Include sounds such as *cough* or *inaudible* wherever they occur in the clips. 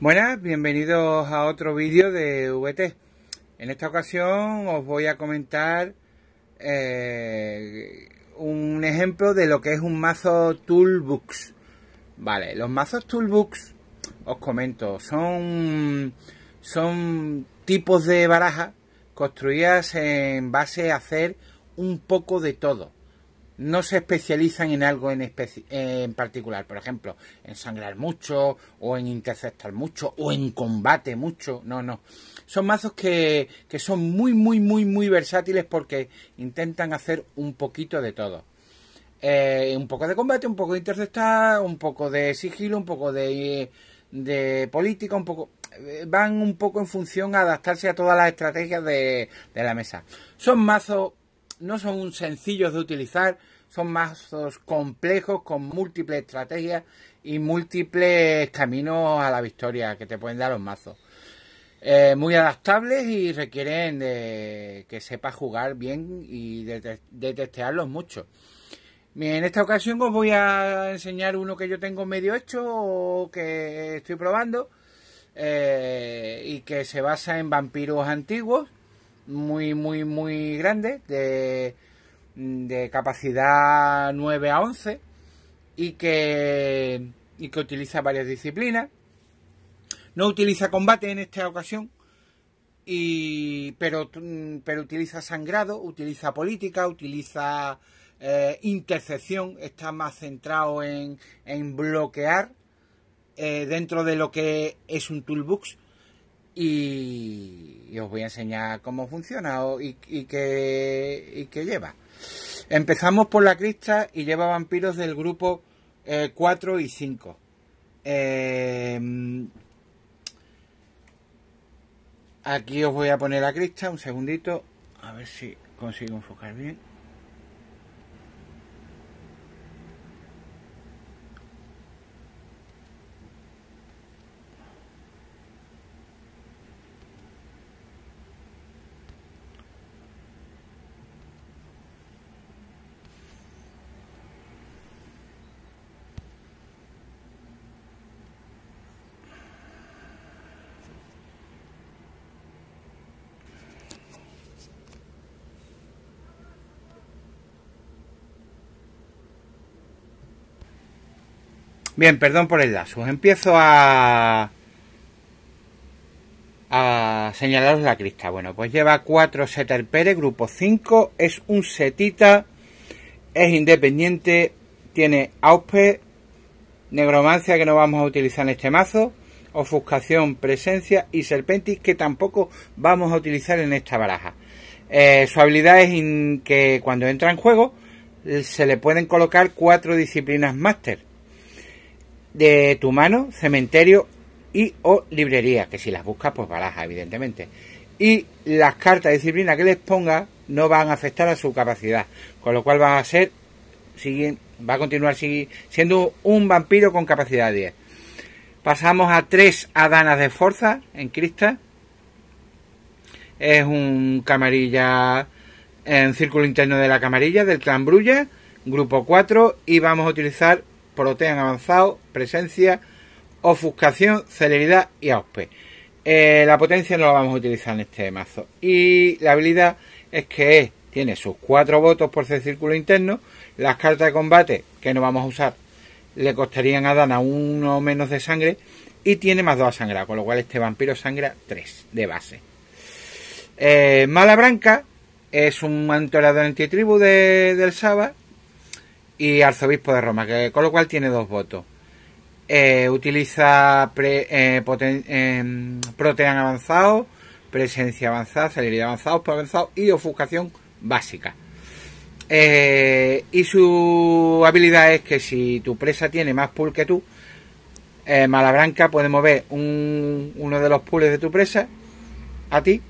Buenas, bienvenidos a otro vídeo de VT. En esta ocasión os voy a comentar eh, un ejemplo de lo que es un mazo Toolbox. Vale, los mazos Toolbox, os comento, son, son tipos de baraja construidas en base a hacer un poco de todo no se especializan en algo en, en, particular, por ejemplo, en sangrar mucho o en interceptar mucho o en combate mucho, no, no. Son mazos que, son muy, muy, muy, muy versátiles porque intentan hacer un poquito de todo. Eh, un poco de combate, un poco de interceptar, un poco de sigilo, un poco de, de política, un poco eh, van un poco en función a adaptarse a todas las estrategias de, de la mesa. Son mazos no son sencillos de utilizar, son mazos complejos con múltiples estrategias y múltiples caminos a la victoria que te pueden dar los mazos. Eh, muy adaptables y requieren que sepas jugar bien y de, testearlos mucho. en esta ocasión os voy a enseñar uno que yo tengo medio hecho o que estoy probando eh, y que se basa en vampiros antiguos, muy, muy, muy grandes, de de capacidad 9 a 11 y que, y que utiliza varias disciplinas. No utiliza combate en esta ocasión, y, pero, mm, pero utiliza sangrado, utiliza política, utiliza eh, intercepción, está más centrado en, bloquear eh, dentro de lo que es un toolbox. Y, os voy a enseñar cómo funciona y, y, y que lleva. Empezamos por la crista y lleva vampiros del grupo 4 eh, y 5. Em, aquí os voy a poner la crista, un segundito, a ver si consigo enfocar bien. Bien, perdón por el lazo. Empiezo a, señalaros la crista. Bueno, pues lleva cuatro setter grupo 5. Es un setita, es independiente, tiene Auspe, Negromancia que no vamos a utilizar en este mazo, Ofuscación, Presencia y Serpentis que tampoco vamos a utilizar en esta baraja. Eh, su habilidad es que cuando entra en juego se le pueden colocar cuatro disciplinas máster de tu mano, cementerio y o librería, que si las buscas pues baraja, evidentemente. Y las cartas de disciplina que les ponga no van a afectar a su capacidad, con lo cual va a ser va a continuar siendo un vampiro con capacidad 10. Pasamos a tres Adanas de Fuerza en Crista. Es un camarilla en círculo interno de la camarilla del clan Brulla, grupo 4, y vamos a utilizar protean avanzado, presencia, ofuscación, celeridad y auspe eh, la potencia no la vamos a utilizar en este mazo. Y la habilidad es que e tiene sus cuatro votos por ese círculo interno. Las cartas de combate que no vamos a usar le costarían a Dana uno menos de sangre. Y tiene más dos a sangrar, con lo cual este vampiro sangra 3 de base. Eh, Mala Branca es un antorado antitribu de, del Saba y arzobispo de Roma, que, con lo cual tiene dos votos. Eh, utiliza eh, eh, protean avanzado, presencia avanzada, Saliría avanzado, por avanzado y ofuscación básica. y su habilidad es que si tu presa tiene más pool que tú, Malabranca puede mover un, uno de los pools de tu presa a ti,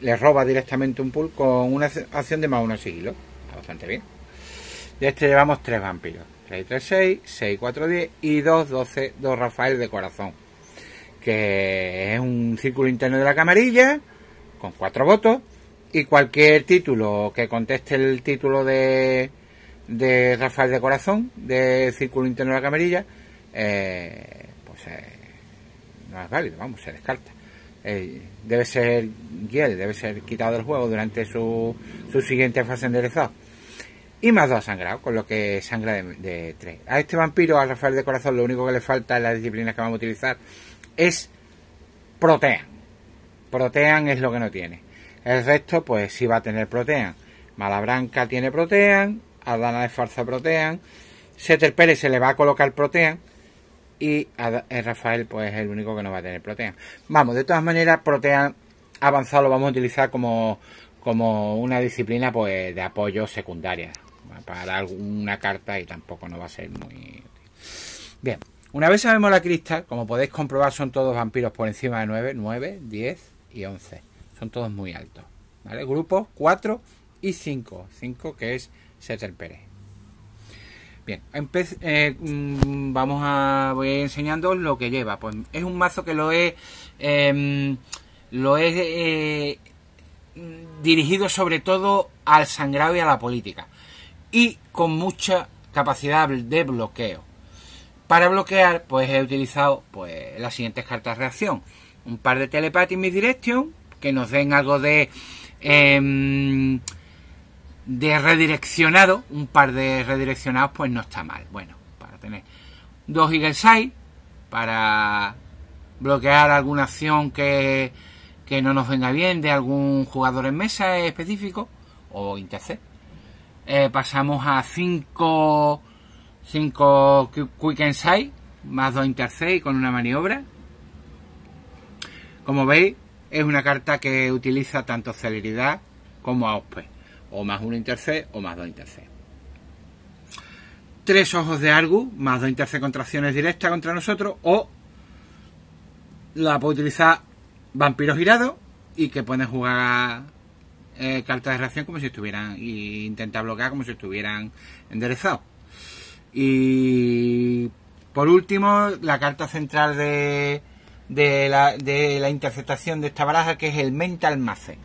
le roba directamente un pool con una acción de más uno sigilo. Está bastante bien. De este llevamos 3 vampiros. 636, 3, 6, 4, 10 y 2, 12, 2 Rafael de corazón. Que es un círculo interno de la camarilla con 4 votos. Y cualquier título que conteste el título de, Rafael de corazón, de círculo interno de la camarilla, eh, pues eh, no es válido, vamos, se descarta. Eh, debe ser debe ser quitado del juego durante su, su siguiente fase enderezada. Y más dos sangrado, con lo que sangra de, tres. A este vampiro, a Rafael de Corazón, lo único que le falta en la disciplina que vamos a utilizar es protean. Protean es lo que no tiene. El resto, pues sí va a tener protean. Malabranca tiene protean, Adana de Farza protean, Seter Pérez se le va a colocar protean y eh, Rafael pues es el único que no va a tener protean. Vamos, de todas maneras, protean avanzado lo vamos a utilizar como, como una disciplina pues de apoyo secundaria, para alguna carta y tampoco no va a ser muy Bien, una vez sabemos la crista como podéis comprobar, son todos vampiros por encima de 9, 9, 10 y 11. Son todos muy altos. ¿Vale? Grupos 4 y 5. 5 que es Setter Pérez. Bien, eh, mm, vamos a voy enseñando lo que lleva. Pues es un mazo que lo he em, lo es eh, dirigido sobre todo al sangrado y a la política y con mucha capacidad de bloqueo. Para bloquear, pues he utilizado pues, las siguientes cartas de reacción. Un par de Telepathy Misdirection, que nos den algo de... Em, de redireccionado, un par de redireccionados, pues no está mal. Bueno, para tener dos Eagle para bloquear alguna acción que, que no nos venga bien de algún jugador en mesa específico, o intercept eh, pasamos a 5 5 quick and más 2 y con una maniobra. Como veis, es una carta que utiliza tanto celeridad como auspe, o más 1 interstate o más 2 interstate. Tres ojos de Argus, más 2 contra contracciones directas contra nosotros, o la puede utilizar Vampiro Girado y que pueden jugar eh, carta de reacción como si estuvieran, e intenta bloquear como si estuvieran enderezados. Y por último, la carta central de, de, la, de la interceptación de esta baraja, que es el Mental Mace.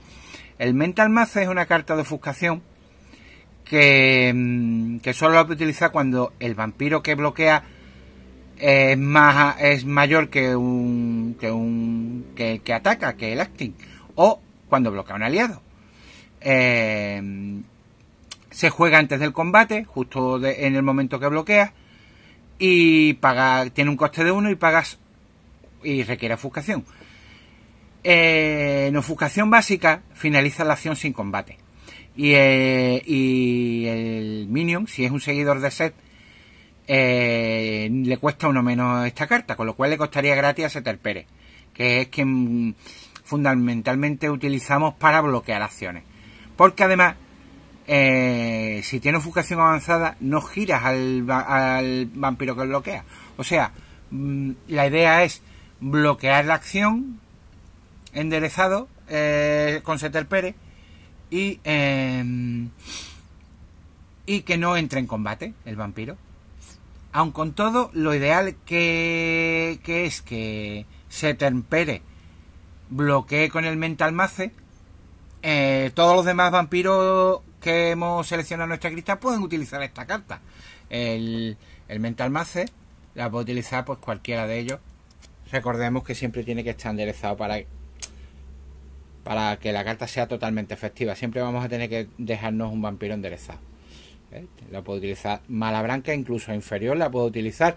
El Mental Mace es una carta de ofuscación que, mm, que solo la puede utilizar cuando el vampiro que bloquea es más es mayor que un que un que el que ataca que el acting o cuando bloquea un aliado Em, se juega antes del combate, justo en el momento que bloquea y paga, tiene un coste de 1 y pagas y requiere ofuscación. en eh, ofuscación básica finaliza la acción sin combate. Y, eh, el minion, si es un seguidor de set, eh, le cuesta uno menos esta carta, con lo cual le costaría gratis a Setter Pérez, que es que fundamentalmente utilizamos para bloquear acciones. Porque además, eh, si tienes ofuscación avanzada, no giras al, vampiro que bloquea. O sea, mm, la idea es bloquear la acción enderezado eh, con Setter y, em, y que no entre en combate el vampiro. Aun con todo, lo ideal que, es que Setter bloquee con el Mental Mace eh, todos los demás vampiros que hemos seleccionado en nuestra crista pueden utilizar esta carta. El, Mental Mace la puede utilizar pues cualquiera de ellos. Recordemos que siempre tiene que estar enderezado para, para que la carta sea totalmente efectiva. Siempre vamos a tener que dejarnos un vampiro enderezado. ¿Eh? La puede utilizar Mala Blanca, incluso inferior, la puede utilizar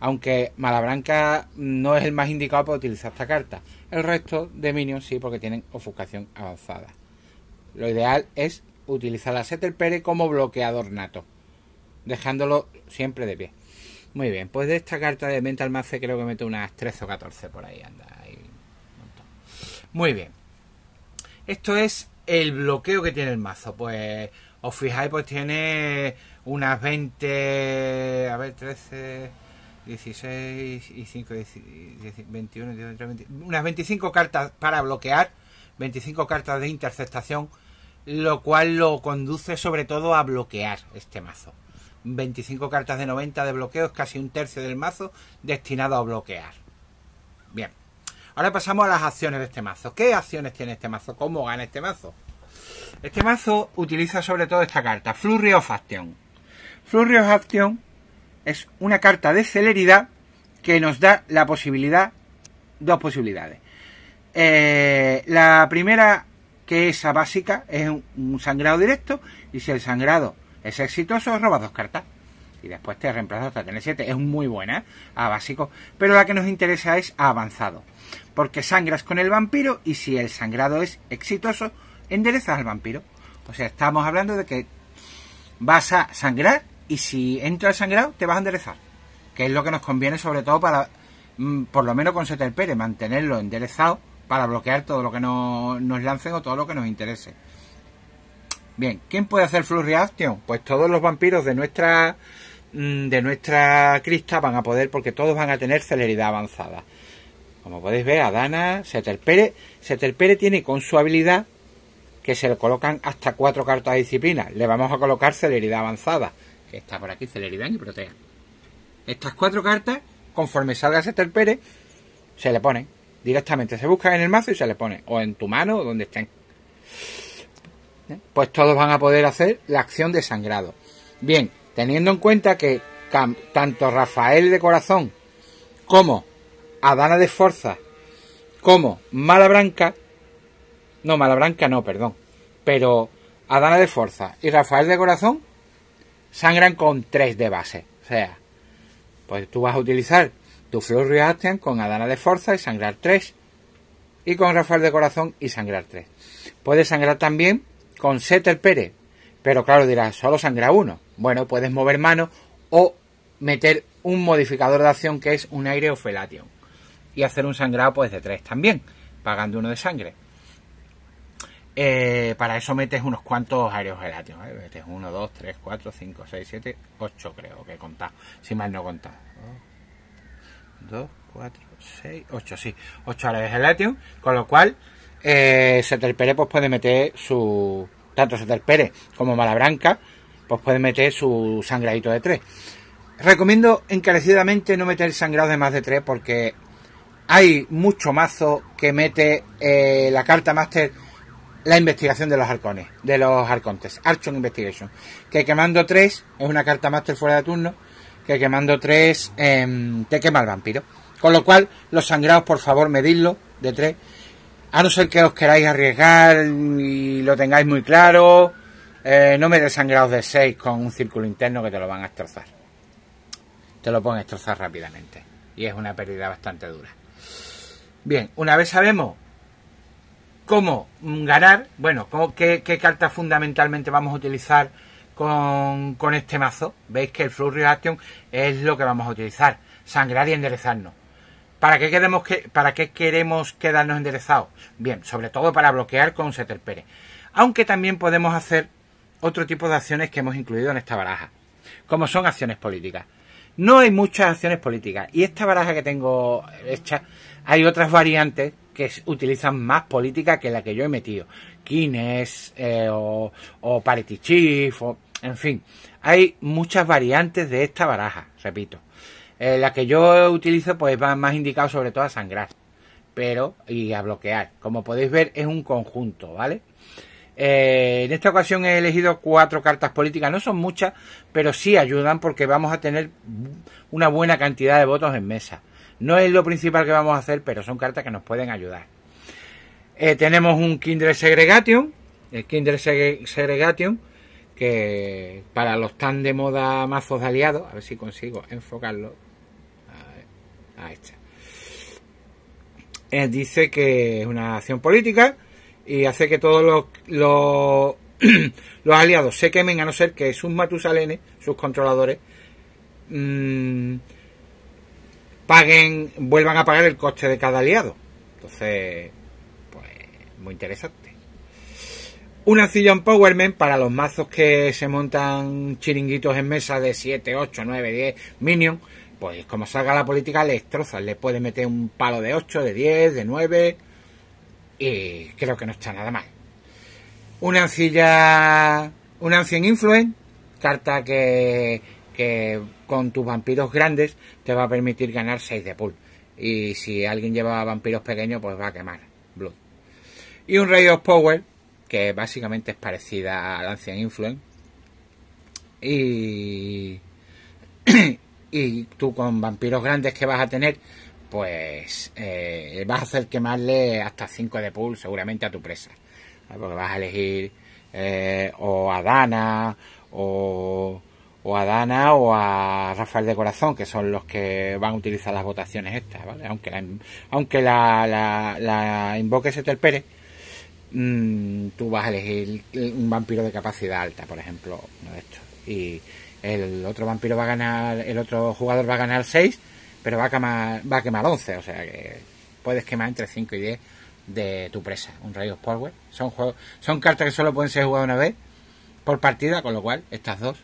aunque Malabranca no es el más indicado para utilizar esta carta. El resto de minions sí, porque tienen ofuscación avanzada. Lo ideal es utilizar la a Pere como bloqueador nato, dejándolo siempre de pie. Muy bien, pues de esta carta de Mental Mace creo que meto unas 13 o 14 por ahí, anda. Ahí Muy bien. Esto es el bloqueo que tiene el mazo. Pues os fijáis, pues tiene unas 20, a ver, 13 16 y 5, 21, unas 25 cartas para bloquear, 25 cartas de interceptación, lo cual lo conduce sobre todo a bloquear este mazo. 25 cartas de 90 de bloqueo es casi un tercio del mazo destinado a bloquear. Bien, ahora pasamos a las acciones de este mazo. ¿Qué acciones tiene este mazo? ¿Cómo gana este mazo? Este mazo utiliza sobre todo esta carta, Flurry of Action. Flurry of Action es una carta de celeridad que nos da la posibilidad, dos posibilidades. Eh, la primera, que es básica, es un, sangrado directo y si el sangrado es exitoso, robas dos cartas. Y después te reemplaza hasta tener siete, Es muy buena, a básico. Pero la que nos interesa es a avanzado. Porque sangras con el vampiro y si el sangrado es exitoso, enderezas al vampiro. O sea, estamos hablando de que vas a sangrar y si entra el sangrado te vas a enderezar, que es lo que nos conviene sobre todo para, mm, por lo menos con Setelpere, mantenerlo enderezado para bloquear todo lo que nos lancen o todo lo que nos interese. Bien, ¿quién puede hacer Flurry reaction? Pues todos los vampiros de nuestra mm, de nuestra crista van a poder porque todos van a tener celeridad avanzada. Como podéis ver, Adana, Setelpere, Setelpere tiene con su habilidad que se le colocan hasta cuatro cartas de disciplina. Le vamos a colocar celeridad avanzada que está por aquí, celeridad y protea. Estas cuatro cartas, conforme salga se Pérez, se le ponen. Directamente se busca en el mazo y se le pone. O en tu mano, o donde estén. ¿Eh? Pues todos van a poder hacer la acción de sangrado. Bien, teniendo en cuenta que tanto Rafael de Corazón como Adana de Forza como Mala Branca, no, Mala Branca no, perdón, pero Adana de Forza y Rafael de Corazón sangran con 3 de base. O sea, pues tú vas a utilizar tu Flurry Reaction con Adana de Fuerza y sangrar 3. Y con Rafael de Corazón y sangrar 3. Puedes sangrar también con Setter Pérez. Pero claro, dirás, solo sangra uno. Bueno, puedes mover mano o meter un modificador de acción que es un aire o felation. Y hacer un sangrado pues de 3 también, pagando uno de sangre. Eh, para eso metes unos cuantos aéreos ¿eh? Metes 1, 2, 3, 4, 5, 6, 7, 8 creo que he contado. Si mal no he contado. 2, 4, 6, 8, sí. 8 aerogelatos. Con lo cual, eh, Setelpere pues, puede meter su... Tanto Setelpere como Malabranca pues puede meter su sangradito de 3. Recomiendo encarecidamente no meter sangrado de más de 3 porque hay mucho mazo que mete eh, la carta máster la investigación de los arcones, de los arcontes, Archon Investigation, que quemando tres, es una carta máster fuera de turno, que quemando tres em, te quema el vampiro. Con lo cual, los sangrados, por favor, medidlo de tres. A no ser que os queráis arriesgar y lo tengáis muy claro, eh, no me des sangrados de 6 con un círculo interno que te lo van a estrozar Te lo a estrozar rápidamente. Y es una pérdida bastante dura. Bien, una vez sabemos cómo ganar, bueno, qué, qué cartas fundamentalmente vamos a utilizar con, este mazo. Veis que el Flow Reaction es lo que vamos a utilizar, sangrar y enderezarnos. ¿Para qué, queremos quedarnos enderezados? Bien, sobre todo para bloquear con Setter Pere, Aunque también podemos hacer otro tipo de acciones que hemos incluido en esta baraja, como son acciones políticas. No hay muchas acciones políticas y esta baraja que tengo hecha, hay otras variantes que utilizan más política que la que yo he metido. Kines eh, o, o en fin. Hay muchas variantes de esta baraja, repito. Eh, la que yo utilizo pues va más indicado sobre todo a sangrar, pero y a bloquear. Como podéis ver es un conjunto, ¿vale? Eh, en esta ocasión he elegido cuatro cartas políticas, no son muchas, pero sí ayudan porque vamos a tener una buena cantidad de votos en mesa. No es lo principal que vamos a hacer, pero son cartas que nos pueden ayudar. Eh, tenemos un Kindle Segregation, el Kindred Segregation, que para los tan de moda mazos de aliados, a ver si consigo enfocarlo. A, este. eh, dice que es una acción política y hace que todos los, los, *clears throat* aliados se quemen a no ser que sus matusalenes, sus controladores, mm, paguen, vuelvan a pagar el coste de cada aliado. Entonces, pues, muy interesante. Una silla powerman para los mazos que se montan chiringuitos en mesa de 7, 8, 9, 10 minions. Pues como salga la política, le destrozan. Le puede meter un palo de 8, de 10, de 9. Y creo que no está nada mal. Una ancilla Una ancien influence. Carta que que con tus vampiros grandes te va a permitir ganar 6 de pool. Y si alguien lleva vampiros pequeños, pues va a quemar Blood. Y un of Power, que básicamente es parecida al Ancient Influence. Y, *coughs* y tú con vampiros grandes que vas a tener, pues eh, vas a hacer quemarle hasta 5 de pool seguramente a tu presa. Porque vas a elegir eh, o a Dana o o a Dana o a Rafael de Corazón, que son los que van a utilizar las votaciones estas, ¿vale? Aunque la, aunque la, invoque se te mm, tú vas a elegir un vampiro de capacidad alta, por ejemplo, Y el otro vampiro va a ganar, el otro jugador va a ganar 6, pero va a quemar, va a quemar 11, o sea que puedes quemar entre 5 y 10 de tu presa, un rayo of Power. Son, son cartas que solo pueden ser jugadas una vez por partida, con lo cual estas dos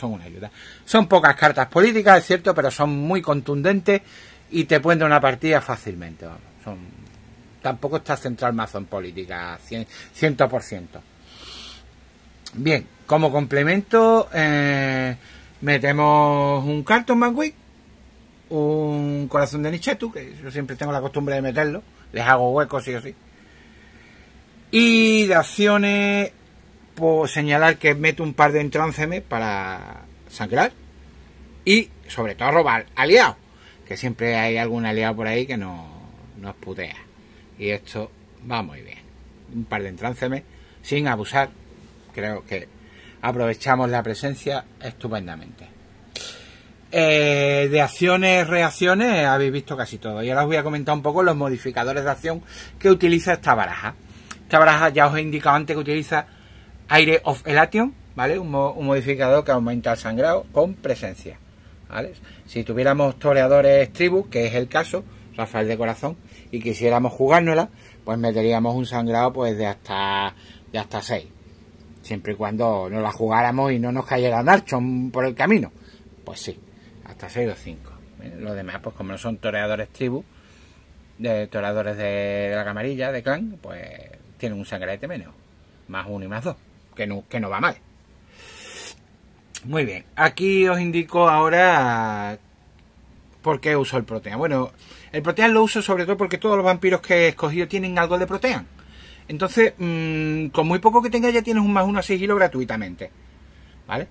son una ayuda. Son pocas cartas políticas, es cierto, pero son muy contundentes y te pueden dar una partida fácilmente. Son, tampoco está central mazo en política, 100%. Bien, como complemento, eh, metemos un cartón Manwick, un corazón de Nichetu, que yo siempre tengo la costumbre de meterlo, les hago huecos sí o sí. Y de acciones señalar que mete un par de entróncemes para sangrar y sobre todo robar aliados, que siempre hay algún aliado por ahí que nos, nos putea. Y esto va muy bien. Un par de entráncemes sin abusar. Creo que aprovechamos la presencia estupendamente. Eh, de acciones, reacciones, habéis visto casi todo. Y ahora os voy a comentar un poco los modificadores de acción que utiliza esta baraja. Esta baraja ya os he indicado antes que utiliza Aire of Elation, ¿vale? Un, modificador que aumenta el sangrado con presencia, ¿vale? Si tuviéramos toreadores tribu, que es el caso, Rafael de corazón, y quisiéramos jugárnosla, pues meteríamos un sangrado pues de hasta de hasta 6. Siempre y cuando no la jugáramos y no nos cayera Nacho por el camino. Pues sí, hasta 6 o 5. ¿eh? Los demás, pues como no son toreadores tribu, de toreadores de, la camarilla, de clan, pues tienen un sangrete menos. Más uno y más dos que no, va mal. Muy bien, aquí os indico ahora por qué uso el protean. Bueno, el protean lo uso sobre todo porque todos los vampiros que he escogido tienen algo de protean. Entonces, mm, con muy poco que tenga ya tienes un más uno a sigilo gratuitamente. ¿Vale?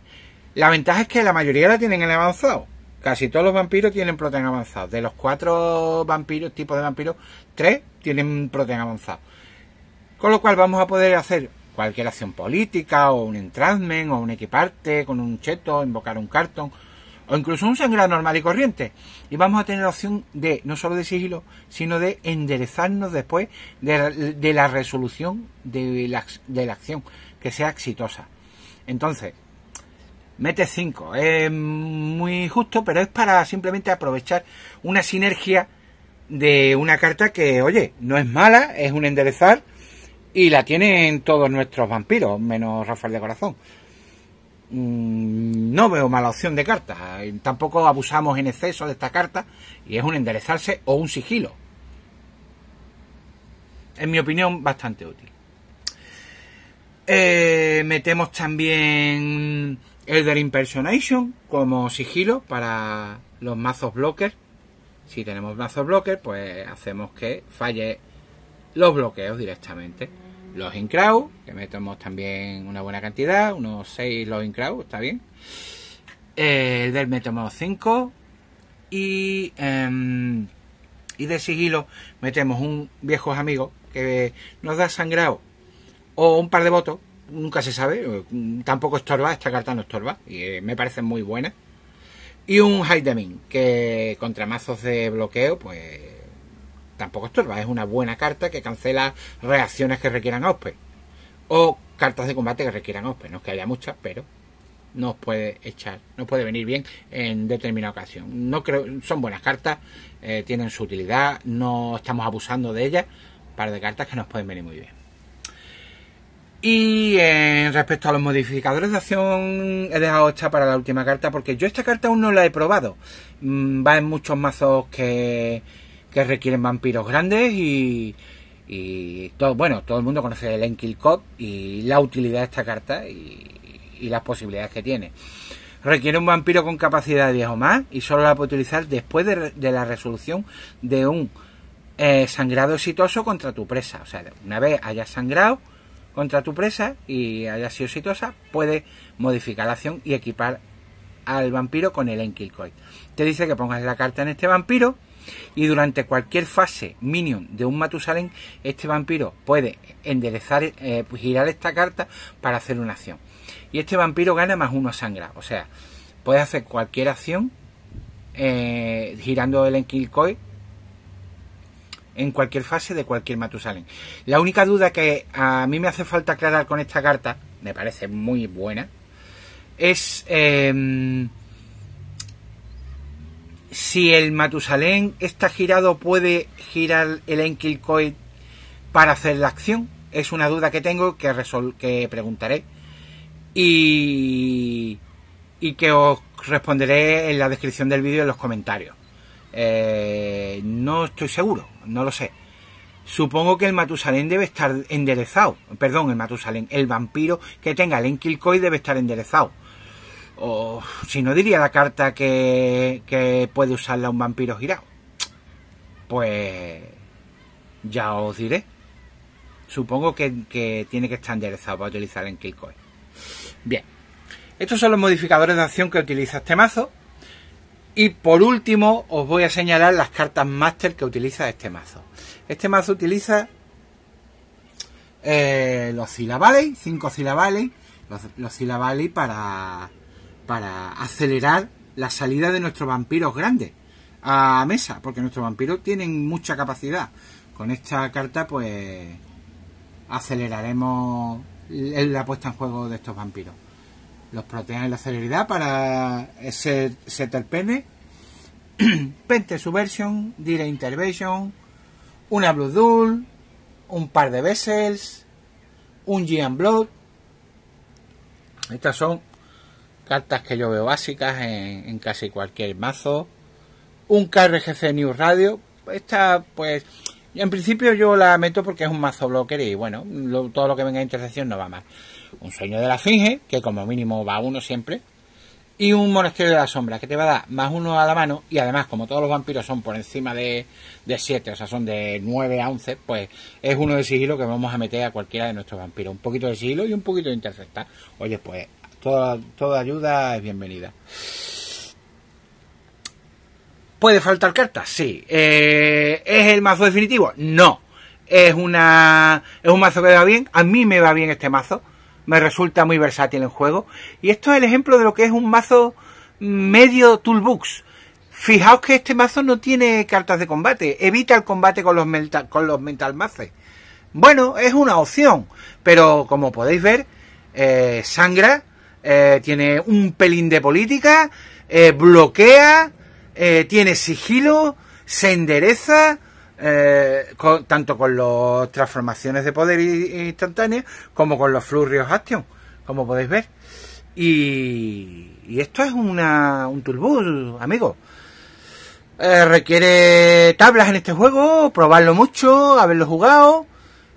La ventaja es que la mayoría la tienen en avanzado. Casi todos los vampiros tienen protean avanzado. De los cuatro vampiros, tipos de vampiros, tres tienen protean avanzado. Con lo cual vamos a poder hacer cualquier acción política o un entrasmen o un equiparte con un cheto, invocar un cartón o incluso un sangrado normal y corriente. Y vamos a tener la opción de no solo de sigilo, sino de enderezarnos después de, la resolución de la, de la, acción, que sea exitosa. Entonces, mete 5. Es muy justo, pero es para simplemente aprovechar una sinergia de una carta que, oye, no es mala, es un enderezar y la tienen todos nuestros vampiros, menos Rafael de Corazón. Mm, no veo mala opción de carta. Eh, tampoco abusamos en exceso de esta carta. Y es un enderezarse o un sigilo. En mi opinión, bastante útil. Eh, metemos también Elder Impersonation como sigilo para los mazos blockers. Si tenemos mazos blockers, pues hacemos que falle los bloqueos directamente. Los in que metemos también una buena cantidad, unos 6 los in está bien. El eh, del metemos 5 y, em, y de sigilo metemos un viejos amigos que nos da sangrado o un par de votos, nunca se sabe, tampoco estorba, esta carta no estorba y eh, me parece muy buena Y un Hide que contra mazos de bloqueo, pues tampoco estorba, es una buena carta que cancela reacciones que requieran auspe. O cartas de combate que requieran auspe. No es que haya muchas, pero nos puede echar, nos puede venir bien en determinada ocasión. No son buenas cartas, eh, tienen su utilidad, no estamos abusando de ellas, par de cartas que nos pueden venir muy bien. Y eh, respecto a los modificadores de acción, he dejado esta para la última carta porque yo esta carta aún no la he probado. Mm, va en muchos mazos que que requieren vampiros grandes y, todo, bueno, todo el mundo conoce el Enkil y la utilidad de esta carta y, las posibilidades que tiene. Requiere un vampiro con capacidad de 10 o más y solo la puede utilizar después de, la resolución de un eh, sangrado exitoso contra tu presa. O sea, una vez hayas sangrado contra tu presa y haya sido exitosa, puedes modificar la acción y equipar al vampiro con el Enkil Te dice que pongas la carta en este vampiro y durante cualquier fase minion de un Matusalén, este vampiro puede enderezar, eh, pues, girar esta carta para hacer una acción. Y este vampiro gana más uno sangra. O sea, puede hacer cualquier acción eh, girando el Enkilkoi en cualquier fase de cualquier Matusalén. La única duda que a mí me hace falta aclarar con esta carta, me parece muy buena, es em, si el Matusalén está girado, ¿puede girar el Enkil para hacer la acción? Es una duda que tengo que, que preguntaré y, que os responderé en la descripción del vídeo en los comentarios. Eh, no estoy seguro, no lo sé. Supongo que el Matusalén debe estar enderezado. Perdón, el Matusalén, el vampiro que tenga el Enkil debe estar enderezado o si no diría la carta que, puede usarla un vampiro girado. Pues ya os diré. Supongo que, tiene que estar enderezado para utilizar en Killcoin. Bien. Estos son los modificadores de acción que utiliza este mazo. Y por último os voy a señalar las cartas máster que utiliza este mazo. Este mazo utiliza eh, los silabales, Cinco silabales, los, los silabales para para acelerar la salida de nuestros vampiros grandes a mesa, porque nuestros vampiros tienen mucha capacidad. Con esta carta, pues aceleraremos la puesta en juego de estos vampiros. Los protean en la celeridad para ese, ese terpene. *clears throat* Pente Subversion, Dire Intervention, una Blue Duel, un par de Vessels, un Gian Blood. Estas son cartas que yo veo básicas en, casi cualquier mazo. Un KRGC News Radio. Esta, pues, en principio yo la meto porque es un mazo blocker y bueno, todo lo que venga a intersección no va mal. Un sueño de la finge, que como mínimo va uno siempre. Y un monasterio de la sombra, que te va a dar más uno a la mano. Y además, como todos los vampiros son por encima de, de 7, o sea, son de 9 a 11, pues es uno de sigilo que vamos a meter a cualquiera de nuestros vampiros. Un poquito de sigilo y un poquito de interceptar. Oye, pues toda, ayuda es bienvenida. ¿Puede faltar cartas? Sí. Eh, ¿Es el mazo definitivo? No. Es, una, es un mazo que va bien. A mí me va bien este mazo. Me resulta muy versátil en juego. Y esto es el ejemplo de lo que es un mazo medio toolbox. Fijaos que este mazo no tiene cartas de combate. Evita el combate con los, mental, con los mental Bueno, es una opción. Pero como podéis ver, eh, sangra eh, tiene un pelín de política, eh, bloquea, eh, tiene sigilo, se endereza, tanto con las transformaciones de poder instantáneas como con los flurrios action, como podéis ver. Y, esto es una, un Turbo, amigo. requiere tablas en este juego, probarlo mucho, haberlo jugado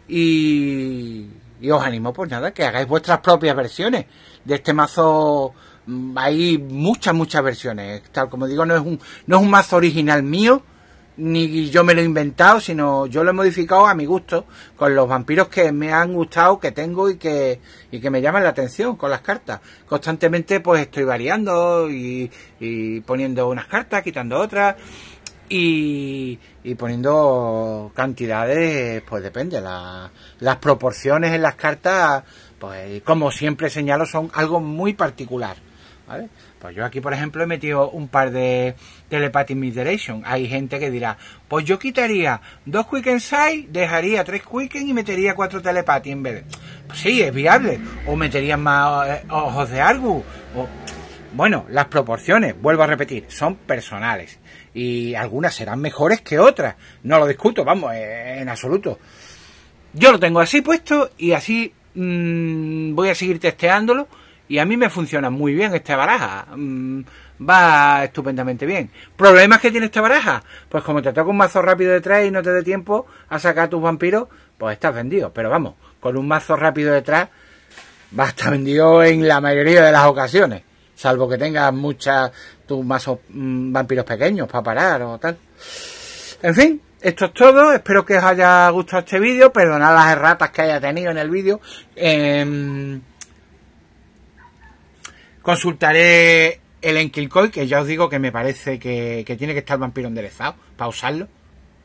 y, y os animo, pues nada, que hagáis vuestras propias versiones de este mazo mm, hay muchas, muchas versiones. Tal como digo, no es un, no es un mazo original mío, ni yo me lo he inventado, sino yo lo he modificado a mi gusto, con los vampiros que me han gustado, que tengo y que, y que me llaman la atención con las cartas. Constantemente pues estoy variando y, poniendo unas cartas, quitando otras. Y, y, poniendo cantidades, pues depende, las proporciones en las cartas pues eh, como siempre señalo, son algo muy particular. Pues yo aquí, por ejemplo, he metido un par de telepathy Misdirection. Hay gente que dirá, pues yo quitaría dos Quick dejaría tres Quicken y metería cuatro Telepathy en vez de... Pues sí, es viable. O metería más eh, ojos de algo O... Bueno, las proporciones, vuelvo a repetir, son personales. Y algunas serán mejores que otras. No lo discuto, vamos, eh, en absoluto. Yo lo tengo así puesto y así Mm, voy a seguir testeándolo y a mí me funciona muy bien esta baraja. Mm, va estupendamente bien. ¿Problemas que tiene esta baraja? Pues como te toca un mazo rápido detrás y no te dé tiempo a sacar tus vampiros, pues estás vendido. Pero vamos, con un mazo rápido detrás Va a estar vendido en la mayoría de las ocasiones. Salvo que tengas muchas tus mazos mm, vampiros pequeños para parar o tal. En fin, esto es todo, espero que os haya gustado este vídeo, perdonad las erratas que haya tenido en el vídeo. Em, consultaré el Enkilkoi, que ya os digo que me parece que, tiene que estar vampiro enderezado para usarlo.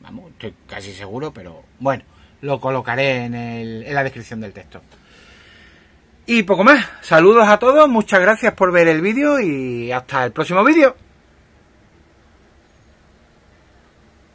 Vamos, estoy casi seguro, pero bueno, lo colocaré en la descripción del texto. Y poco más, saludos a todos, muchas gracias por ver el vídeo y hasta el próximo vídeo.